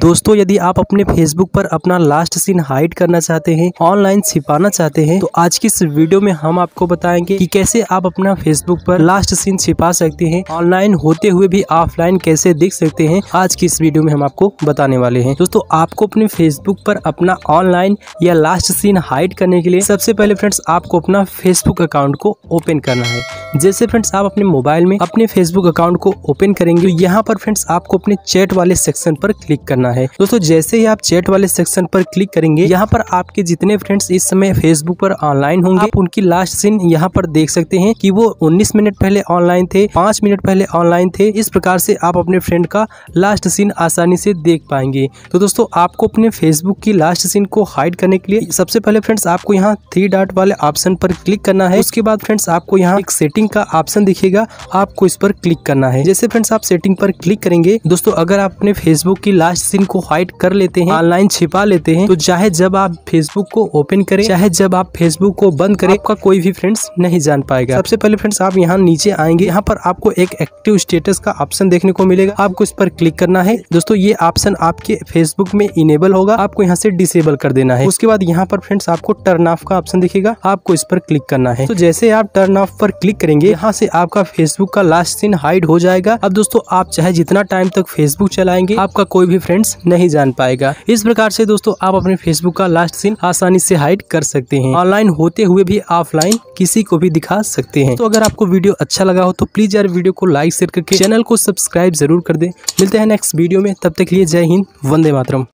दोस्तों यदि आप अपने फेसबुक पर अपना लास्ट सीन हाइड करना चाहते हैं ऑनलाइन छिपाना चाहते हैं तो आज की इस वीडियो में हम आपको बताएंगे कि कैसे आप अपना फेसबुक पर लास्ट सीन छिपा सकते हैं ऑनलाइन होते हुए भी ऑफलाइन कैसे देख सकते हैं आज की इस वीडियो में हम आपको बताने वाले हैं दोस्तों आपको अपने फेसबुक पर अपना ऑनलाइन या लास्ट सीन हाइड करने के लिए सबसे पहले फ्रेंड्स आपको अपना फेसबुक अकाउंट को ओपन करना है जैसे फ्रेंड्स आप अपने मोबाइल में अपने फेसबुक अकाउंट को ओपन करेंगे यहाँ पर फ्रेंड्स आपको अपने चैट वाले सेक्शन पर क्लिक करना है दोस्तों जैसे ही आप चैट वाले सेक्शन पर क्लिक करेंगे यहाँ पर आपके जितने फ्रेंड्स इस समय फेसबुक पर ऑनलाइन होंगे आप उनकी लास्ट सीन यहाँ पर देख सकते हैं कि वो 19 मिनट पहले ऑनलाइन थे 5 मिनट पहले ऑनलाइन थे इस प्रकार से आप अपने फ्रेंड का लास्ट सीन आसानी से देख पाएंगे तो दोस्तों आपको अपने फेसबुक की लास्ट सीन को हाइड करने के लिए सबसे पहले फ्रेंड्स आपको यहाँ थ्री डॉट वाले ऑप्शन पर क्लिक करना है उसके बाद फ्रेंड्स आपको यहाँ एक सेटिंग सेटिंग का ऑप्शन दिखेगा आपको इस पर क्लिक करना है जैसे फ्रेंड्स आप सेटिंग पर क्लिक करेंगे दोस्तों अगर आप अपने फेसबुक की लास्ट सीन को हाइड कर लेते हैं ऑनलाइन छिपा लेते हैं तो चाहे जब आप फेसबुक को ओपन करें चाहे जब आप फेसबुक को बंद करें आपका कोई भी फ्रेंड्स नहीं जान पाएगा सबसे पहले फ्रेंड्स आप यहाँ नीचे आएंगे यहाँ पर आपको एक एक्टिव स्टेटस का ऑप्शन देखने को मिलेगा आपको इस पर क्लिक करना है दोस्तों ये ऑप्शन आपके फेसबुक में इनेबल होगा आपको यहाँ से डिसेबल कर देना है उसके बाद यहाँ पर फ्रेंड्स आपको टर्न ऑफ का ऑप्शन दिखेगा आपको इस पर क्लिक करना है तो जैसे आप टर्न ऑफ पर क्लिक करें करेंगे यहाँ से आपका फेसबुक का लास्ट सीन हाइड हो जाएगा अब दोस्तों आप चाहे जितना टाइम तक फेसबुक चलाएंगे आपका कोई भी फ्रेंड्स नहीं जान पाएगा इस प्रकार से दोस्तों आप अपने फेसबुक का लास्ट सीन आसानी से हाइड कर सकते हैं ऑनलाइन होते हुए भी ऑफलाइन किसी को भी दिखा सकते हैं तो अगर आपको वीडियो अच्छा लगा हो तो प्लीज यार वीडियो को लाइक शेयर करके चैनल को सब्सक्राइब जरूर कर दे मिलते हैं नेक्स्ट वीडियो में तब तक लिए जय हिंद वंदे मातरम